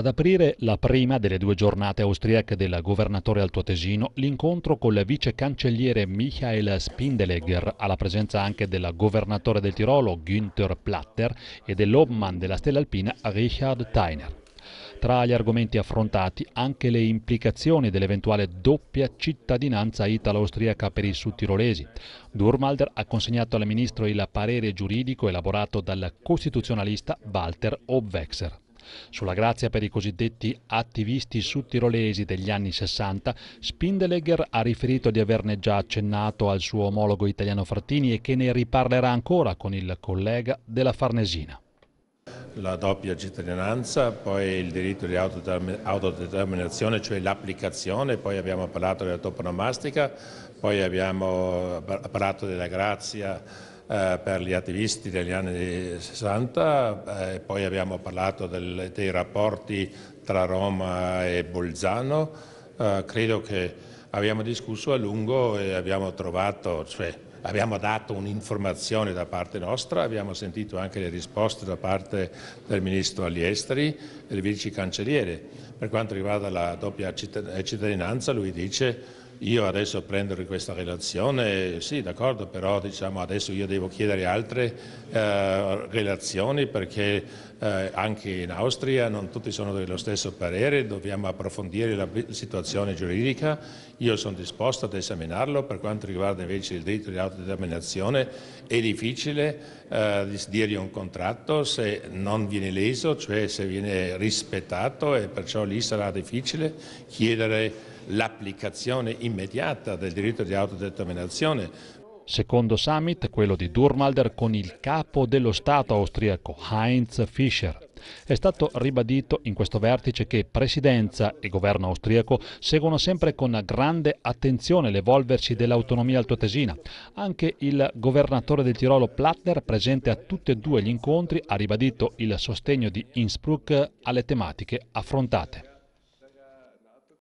Ad aprire la prima delle due giornate austriache del governatore altoatesino, l'incontro con il vice cancelliere Michael Spindelegger, alla presenza anche del governatore del Tirolo Günther Platter e dell'Obmann della Stella Alpina Richard Teiner. Tra gli argomenti affrontati anche le implicazioni dell'eventuale doppia cittadinanza italo-austriaca per i sudtirolesi. Durmalder ha consegnato al ministro il parere giuridico elaborato dal costituzionalista Walter Obwexer. Sulla grazia per i cosiddetti attivisti sudtirolesi degli anni 60, Spindelegger ha riferito di averne già accennato al suo omologo italiano Frattini e che ne riparlerà ancora con il collega della Farnesina la doppia cittadinanza, poi il diritto di autodeterminazione, cioè l'applicazione, poi abbiamo parlato della toponomastica, poi abbiamo parlato della grazia eh, per gli attivisti degli anni 60, eh, poi abbiamo parlato del, dei rapporti tra Roma e Bolzano, eh, credo che abbiamo discusso a lungo e abbiamo trovato, cioè, abbiamo dato un'informazione da parte nostra, abbiamo sentito anche le risposte da parte del Ministro agli Esteri e del Vice Cancelliere. Per quanto riguarda la doppia cittadinanza lui dice io adesso prendo questa relazione, sì d'accordo, però diciamo, adesso io devo chiedere altre eh, relazioni perché eh, anche in Austria non tutti sono dello stesso parere, dobbiamo approfondire la situazione giuridica, io sono disposto ad esaminarlo, per quanto riguarda invece il diritto di autodeterminazione è difficile eh, dire un contratto se non viene leso, cioè se viene rispettato e perciò lì sarà difficile chiedere l'applicazione immediata del diritto di autodeterminazione. Secondo summit, quello di Durmalder con il capo dello Stato austriaco Heinz Fischer. È stato ribadito in questo vertice che Presidenza e governo austriaco seguono sempre con grande attenzione l'evolversi dell'autonomia altoatesina. Anche il governatore del Tirolo Plattner, presente a tutti e due gli incontri, ha ribadito il sostegno di Innsbruck alle tematiche affrontate.